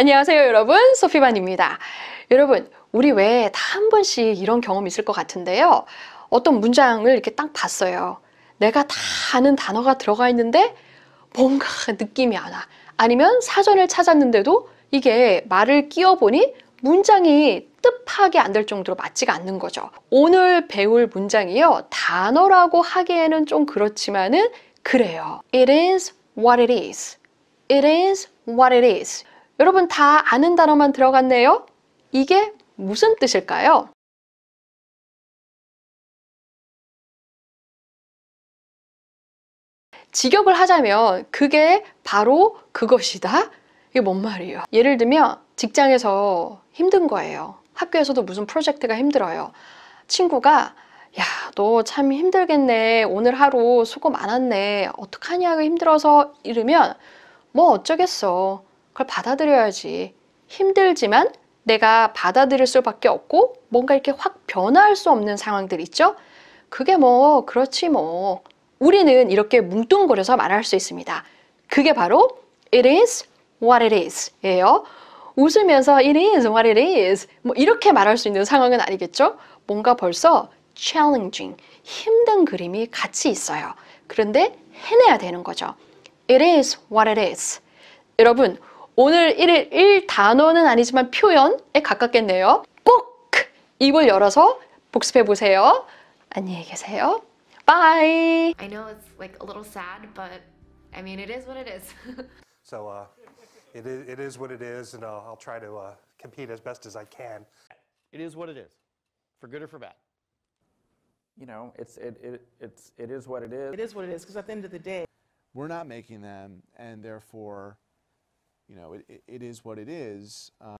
안녕하세요 여러분 소피반입니다 여러분 우리 왜 다 한 번씩 이런 경험 있을 것 같은데요 어떤 문장을 이렇게 딱 봤어요 내가 다 아는 단어가 들어가 있는데 뭔가 느낌이 안와 아니면 사전을 찾았는데도 이게 말을 끼워보니 문장이 뜻하게 안 될 정도로 맞지가 않는 거죠 오늘 배울 문장이요 단어라고 하기에는 좀 그렇지만은 그래요 It is what it is It is what it is 여러분 다 아는 단어만 들어갔네요? 이게 무슨 뜻일까요? 직역을 하자면 그게 바로 그것이다? 이게 뭔 말이에요? 예를 들면 직장에서 힘든 거예요. 학교에서도 무슨 프로젝트가 힘들어요. 친구가 야, 너 참 힘들겠네. 오늘 하루 수고 많았네. 어떡하냐, 힘들어서 이러면 뭐 어쩌겠어. 그걸 받아들여야지. 힘들지만 내가 받아들일 수밖에 없고 뭔가 이렇게 확 변화할 수 없는 상황들 있죠? 그게 뭐 그렇지 뭐. 우리는 이렇게 뭉뚱거려서 말할 수 있습니다. 그게 바로 it is what it is 예요. 웃으면서 it is what it is 뭐 이렇게 말할 수 있는 상황은 아니겠죠? 뭔가 벌써 challenging 힘든 그림이 같이 있어요. 그런데 해내야 되는 거죠. It is what it is. 여러분 오늘 1일 단어는 아니지만 표현에 가깝겠네요. 꼭 입을 열어서 복습해 보세요. 안녕히 계세요. Bye. I know it's like a little sad, but I mean it is what it is. so uh, it is it is what it is, and I'll, I'll try to uh, compete as best as I can. It is what it is, for good or for bad. You know, it's it it it's it is what it is. It is what it is, because at the end of the day, we're not making them, and therefore you know, it, it is what it is. Um,